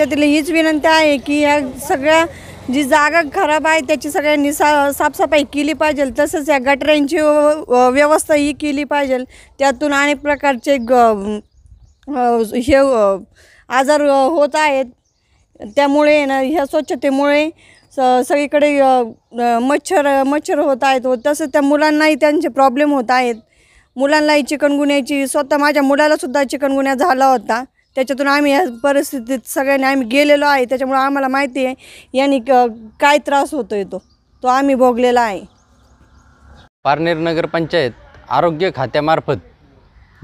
त्यातील हीच विनंती आहे की ह्या सगळ्या जी जागा खराब आहे त्याची सगळ्यांनी सा साफसफाई केली पाहिजे तसंच या गटरांची व्यवस्था ही केली पाहिजे त्यातून अनेक प्रकारचे ग हे आजार होत आहेत त्यामुळे ना ह्या स्वच्छतेमुळे स सगळीकडे मच्छर मच्छर होत आहेत व तसं त्या मुलांनाही त्यांचे प्रॉब्लेम होत आहेत मुलांनाही चिकनगुन्ह्याची स्वतः माझ्या मुलालासुद्धा चिकनगुन्ह्या झाला होता त्याच्यातून आम्ही या परिस्थितीत सगळ्यांनी आम्ही गेलेलो आहे त्याच्यामुळं आम्हाला माहिती आहे यांनी काय त्रास होतो येतो तो तो आम्ही भोगलेला आहे पारनेर नगरपंचायत आरोग्य खात्यामार्फत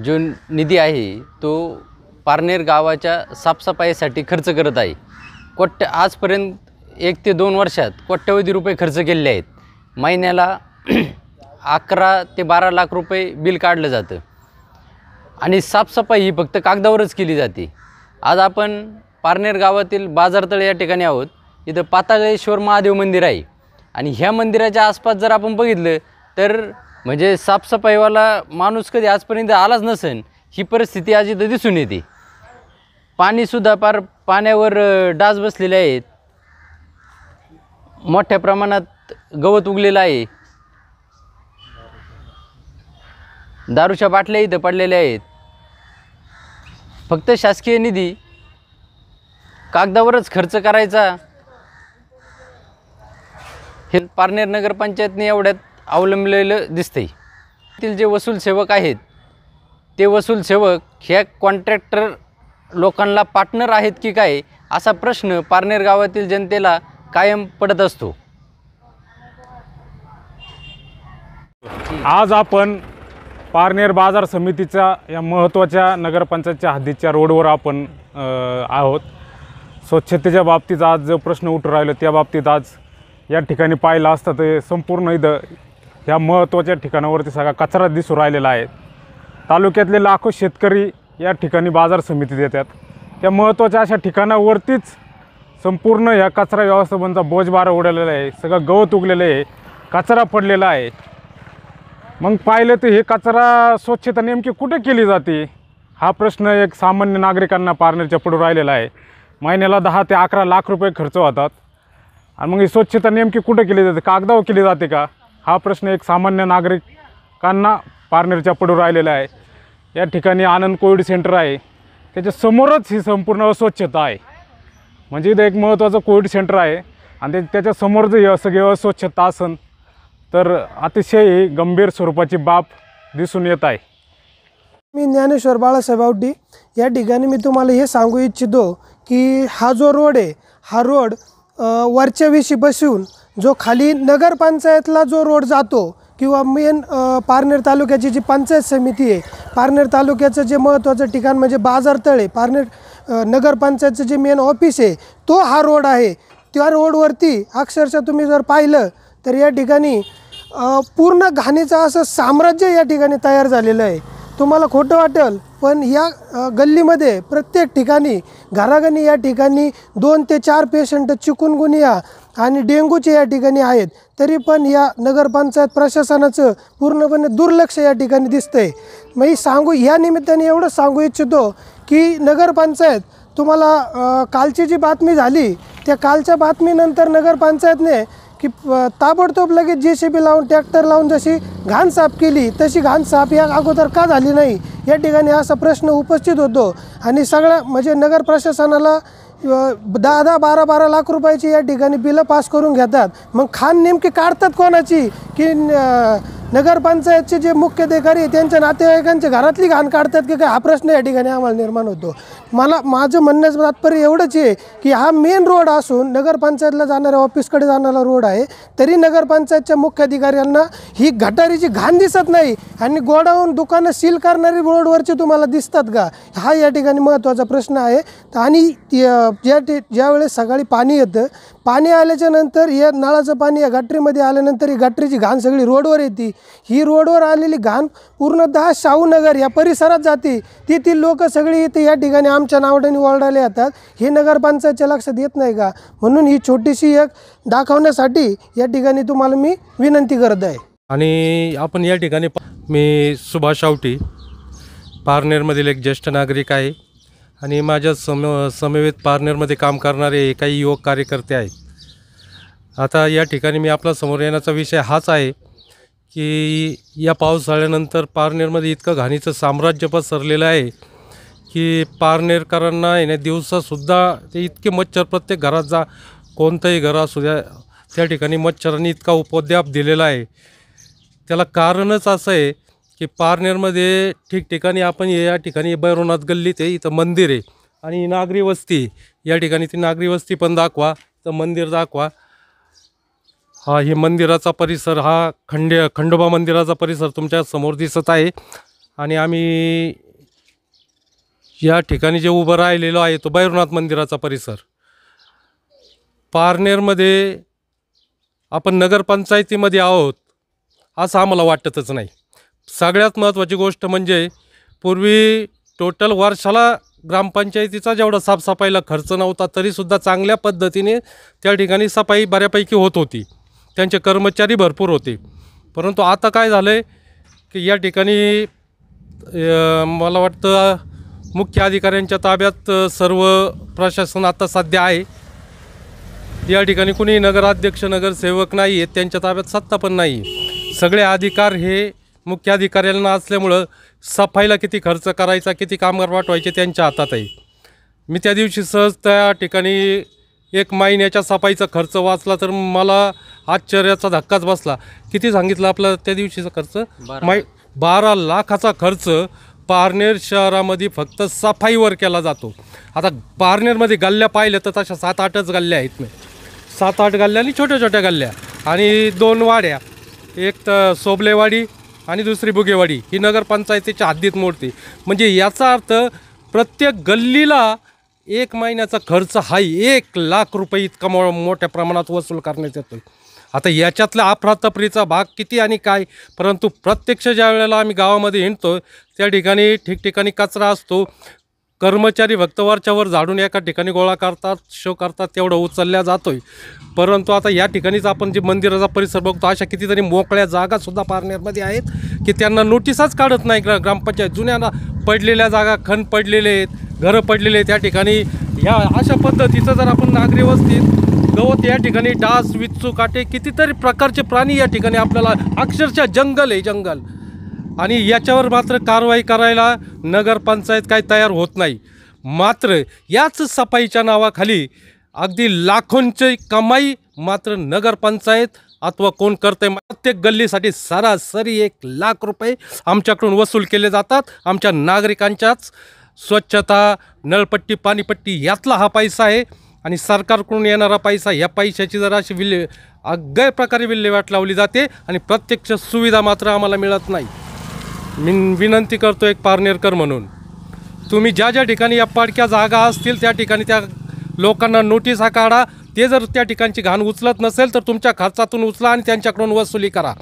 जो निधी आहे तो पारनेर गावाच्या साफसफाईसाठी खर्च करत आहे कोट्य आजपर्यंत एक ते दोन वर्षात कोट्यवधी रुपये खर्च केलेले आहेत महिन्याला अकरा ते बारा लाख रुपये बिल काढलं जातं आणि साफसफाई ही फक्त कागदावरच केली जाते आज आपण पारनेर गावातील बाजारतळे या ठिकाणी आहोत इथं पाताळेश्वर महादेव मंदिर आहे आणि ह्या मंदिराच्या आसपास जर आपण बघितलं तर म्हणजे साफसफाईवाला माणूस कधी आजपर्यंत आलाच नसेल ही परिस्थिती आज इथं दिसून येते पाणीसुद्धा पार पाण्यावर डास बसलेले आहेत मोठ्या प्रमाणात गवत उगलेलं आहे दारूच्या बाटल्या इथं पडलेल्या आहेत फक्त शासकीय निधी कागदावरच खर्च करायचा हे पारनेर नगरपंचायतने एवढ्यात अवलंबलेलं दिसतंय येथील जे वसूल सेवक आहेत ते वसूल सेवक ह्या कॉन्ट्रॅक्टर लोकांना पार्टनर आहेत की काय असा प्रश्न पारनेर गावातील जनतेला कायम पडत असतो आज आपण पारनेर बाजार समितीचा या महत्त्वाच्या नगरपंचायतच्या हद्दीच्या रोडवर आपण आहोत स्वच्छतेच्या बाबतीत आज जो प्रश्न उठू राहिलो त्या बाबतीत आज या ठिकाणी पाहिलं असता ते संपूर्ण इथं ह्या महत्त्वाच्या ठिकाणावरती सगळा कचरा दिसू राहिलेला आहे तालुक्यातले लाखो शेतकरी या ठिकाणी बाजार समितीत येतात त्या महत्त्वाच्या अशा ठिकाणावरतीच संपूर्ण ह्या कचरा व्यवस्थापनचा बोजबारा उडालेला आहे सगळं गवत उगलेलं आहे कचरा पडलेला आहे मग पाहिलं तर हे कचरा स्वच्छता नेमकी कुठे केली जाते हा प्रश्न एक सामान्य नागरिकांना पारनेरच्या पुढे राहिलेला आहे महिन्याला दहा ते अकरा लाख रुपये खर्च होतात आणि मग ही स्वच्छता नेमकी कुठे केली जाते कागदावर केली जाते का हा प्रश्न एक सामान्य नागरिकांना पारनेरच्या पुढे राहिलेला आहे या ठिकाणी आनंद कोविड सेंटर आहे त्याच्यासमोरच ही संपूर्ण अस्वच्छता आहे म्हणजे इथं एक महत्त्वाचं कोविड सेंटर आहे आणि त्याच्यासमोर जर सगळी अस्वच्छता असन तर अतिशय गंभीर स्वरूपाची बाब दिसून येत आहे मी ज्ञानेश्वर बाळासाहेब आवडी या ठिकाणी मी तुम्हाला हे सांगू इच्छितो की हा जो रोड आहे हा रोड वरच्या विशी बसून जो खाली नगरपंचायतला जो रोड जातो किंवा मेन पारनेर तालुक्याची जी पंचायत समिती आहे पारनेर तालुक्याचं जे महत्त्वाचं ठिकाण म्हणजे बाजार तळे पारनेर नगरपंचायतचं जे मेन ऑफिस आहे तो हा रोड आहे त्या रोडवरती अक्षरशः तुम्ही जर पाहिलं तर या ठिकाणी पूर्ण घाणीचं असं साम्राज्य या ठिकाणी तयार झालेलं आहे तुम्हाला खोटं वाटेल पण या गल्लीमध्ये प्रत्येक ठिकाणी घराघणी या ठिकाणी दोन ते चार पेशंट चिकुनगुनिया आणि डेंग्यूचे या ठिकाणी आहेत तरी पण या नगरपंचायत प्रशासनाचं पूर्णपणे दुर्लक्ष या ठिकाणी दिसतं आहे मी सांगू या निमित्ताने एवढं सांगू इच्छितो की नगरपंचायत तुम्हाला कालची जी बातमी झाली त्या कालच्या बातमीनंतर नगरपंचायतने की ताबडतोब लगेच जे सी बी लावून ट्रॅक्टर लावून जशी घाण साफ केली तशी घाण साफ या अगोदर का झाली नाही या ठिकाणी असा प्रश्न उपस्थित होतो आणि सगळ्या म्हणजे नगर प्रशासनाला दहा दहा बारा बारा लाख रुपयाची या ठिकाणी बिलं पास करून घेतात मग खाण नेमकी काढतात कोणाची की नगरपंचायतचे जे मुख्य अधिकारी आहेत त्यांच्या नातेवाईकांच्या घरातली घाण काढतात की काय हा प्रश्न या ठिकाणी आम्हाला निर्माण होतो मला माझं म्हणण्याचं तात्पर्य एवढंच आहे की हा मेन रोड असून नगरपंचायतला जाणाऱ्या ऑफिसकडे जाणारा रोड आहे तरी नगरपंचायतच्या मुख्य अधिकाऱ्यांना ही गटारीची घाण दिसत नाही आणि गोडाऊन दुकानं सील करणारी रोडवरचे तुम्हाला दिसतात का हा या ठिकाणी महत्त्वाचा प्रश्न आहे आणि ज्या टी ज्यावेळेस सकाळी पाणी येतं पाणी आल्याच्यानंतर या नळाचं पाणी या गटरीमध्ये आल्यानंतर ही गटरीची घाण सगळी रोडवर येते ही रोडवर आलेली घाण पूर्णतः शाहूनगर या परिसरात जाते तेथील लोक सगळी इथे या ठिकाणी आमच्या नावडाने ओरडायला येतात हे नगरपंचायतच्या लक्षात येत नाही का म्हणून ही छोटीशी एक दाखवण्यासाठी या ठिकाणी तुम्हाला मी विनंती करत आहे आणि आपण या ठिकाणी मी सुभाष आवटी पारनेरमधील एक ज्येष्ठ नागरिक आहे आणि माझ्या सम समवेत पारनेरमध्ये काम करणारे काही युवक कार्यकर्ते आहेत आता या ठिकाणी मी आपला समोर येण्याचा विषय हाच आहे की या पाऊस झाल्यानंतर पारनेरमध्ये इतकं घाणीचं साम्राज्य पसरलेलं आहे की पारनेरकरांना येण्या ना दिवसासुद्धा ते इतके मच्छर प्रत्येक घरात जा कोणतंही घर असू द्या त्या ठिकाणी मच्छरांनी इतका उपद्याप दिलेला आहे त्याला कारणच असं आहे की पारनेरमध्ये ठिकठिकाणी आपण या ठिकाणी बैरोनाथ गल्लीत आहे इथं मंदिर आहे आणि नागरी वस्ती या ठिकाणी ती नागरी वस्ती पण दाखवा तर मंदिर दाखवा हा हे मंदिराचा परिसर हा खंडे खंडोबा मंदिराचा परिसर तुमच्या समोर दिसत आहे आणि आम्ही या ठिकाणी जे उभं राहिलेलो आहे तो भैरवनाथ मंदिराचा परिसर पारनेरमध्ये आपण नगरपंचायतीमध्ये आहोत असं आम्हाला वाटतच नाही सगळ्यात महत्त्वाची गोष्ट म्हणजे पूर्वी टोटल वर्षाला ग्रामपंचायतीचा जेवढा साफसफाईला खर्च नव्हता तरीसुद्धा चांगल्या पद्धतीने त्या ठिकाणी सफाई बऱ्यापैकी होत होती त्यांचे कर्मचारी भरपूर होते परंतु आता काय झालं आहे की या ठिकाणी मला वाटतं मुख्य अधिकाऱ्यांच्या ताब्यात सर्व प्रशासन आता सध्या आहे या ठिकाणी कुणी नगराध्यक्ष नगरसेवक नाही आहेत त्यांच्या ताब्यात सत्ता पण नाही सगळे अधिकार हे मुख्य अधिकाऱ्यांना असल्यामुळं सफाईला किती खर्च करायचा किती कामगार पाठवायचे त्यांच्या हातात आहे मी त्या दिवशी सहज त्या ठिकाणी एक महिन्याच्या सफाईचा खर्च वाचला तर मला आश्चर्याचा धक्काच बसला किती सांगितलं आपला त्या दिवशीचा खर्च माय बारा लाखाचा खर्च पारनेर शहरामध्ये फक्त सफाईवर केला जातो आता पारनेरमध्ये गल्ल्या पाहिल्या तर तशा सात आठच गल्ल्या आहेत मी सात आठ गल्ल्या आणि छोट्या छोट्या गल्ल्या आणि दोन वाड्या एक तर सोबलेवाडी आणि दुसरी बुगेवाडी ही नगरपंचायतीच्या हद्दीत मोडते म्हणजे याचा अर्थ प्रत्येक गल्लीला एक महिन्याचा खर्च हा एक लाख रुपये इतका मो मोठ्या प्रमाणात वसूल करण्यात येतो आता याच्यातला अफरातफरीचा भाग किती आणि काय परंतु प्रत्यक्ष ज्या वेळेला आम्ही गावामध्ये हिंडतो त्या ठिकाणी ठिकठिकाणी कचरा असतो कर्मचारी भक्तवारच्यावर झाडून एका ठिकाणी गोळा करतात शो करतात तेवढं उचलल्या जातोय परंतु आता या ठिकाणीच आपण जे मंदिराचा परिसर बघतो अशा कितीतरी मोकळ्या जागासुद्धा पारनेरमध्ये आहेत की त्यांना नोटीसच काढत नाही ग्रा ग्रामपंचायत जुन्या पडलेल्या जागा खण पडलेले आहेत घरं पडलेले आहेत त्या ठिकाणी या अशा पद्धतीचं जर आपण नागरी वस्तीत गवत या ठिकाणी डास विचू काटे कितीतरी प्रकारचे प्राणी या ठिकाणी आपल्याला अक्षरशः जंगल आहे जंगल आणि याच्यावर मात्र कारवाई करायला नगरपंचायत काही तयार होत नाही मात्र याच सफाईच्या नावाखाली अगदी लाखोंची कमाई मात्र नगरपंचायत अथवा कोण करते प्रत्येक गल्लीसाठी सरासरी एक लाख रुपये आमच्याकडून वसूल केले जातात आमच्या नागरिकांच्याच स्वच्छता नळपट्टी पाणीपट्टी यातला हा पैसा आहे आणि सरकारकडून येणारा पैसा ह्या पैशाची जर अशी विल्हे प्रकारे विल्हेवाट लावली जाते आणि प्रत्यक्ष सुविधा मात्र आम्हाला मिळत नाही मी विनंती करतो एक पारनेरकर म्हणून तुम्ही ज्या ज्या ठिकाणी या पाडक्या जागा असतील त्या ठिकाणी त्या लोकांना नोटीस काढा ते जर त्या ठिकाणची घाण उचलत नसेल तर तुमच्या खर्चातून उचला आणि त्यांच्याकडून वसुली करा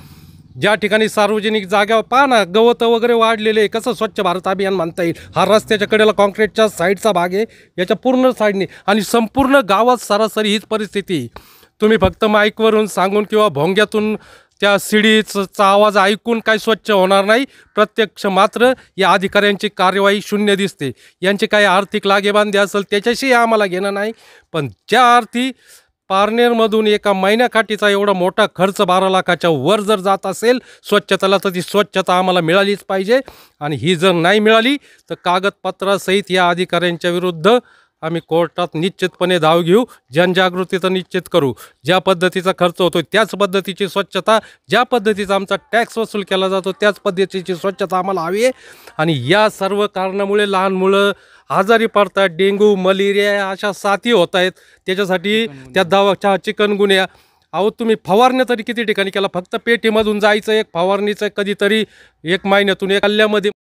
ज्या ठिकाणी सार्वजनिक जागा पाना ना गवत वगैरे वाढलेले कसं स्वच्छ भारत अभियान मानता येईल हा रस्त्याच्या कडेला कॉन्क्रीटच्या साईडचा भाग आहे याच्या पूर्ण साईडने आणि संपूर्ण गावात सरासरी हीच परिस्थिती तुम्ही फक्त माईकवरून सांगून किंवा भोंग्यातून त्या सीडीचा आवाज ऐकून काय स्वच्छ होणार नाही प्रत्यक्ष मात्र या अधिकाऱ्यांची कार्यवाही शून्य दिसते यांची काही आर्थिक लागेबांधे असेल त्याच्याशी आम्हाला घेणं नाही पण ज्या अर्थी पारनेरमधून एका महिन्याकाठीचा एवढा मोठा खर्च बारा लाखाच्या वर जर जात असेल स्वच्छताला तर ती स्वच्छता आम्हाला मिळालीच पाहिजे आणि ही जर नाही मिळाली तर कागदपत्रासहित या अधिकाऱ्यांच्या विरुद्ध आम्ही कोर्टात निश्चितपणे धाव घेऊ जनजागृतीचं निश्चित करू ज्या पद्धतीचा खर्च होतो त्याच पद्धतीची स्वच्छता ज्या पद्धतीचा आमचा टॅक्स वसूल केला जातो त्याच पद्धतीची स्वच्छता आम्हाला हवी आहे आणि या सर्व कारणामुळे लहान मुलं आजारी पडतात डेंगू मलेरिया अशा साथी होत आहेत त्याच्यासाठी त्या धावाच्या चिकनगुन्या अहो तुम्ही फवारण्या तरी किती ठिकाणी केला फक्त पेटीमधून जायचं एक फवारणीचं कधीतरी एक महिन्यातून एक हल्ल्यामध्ये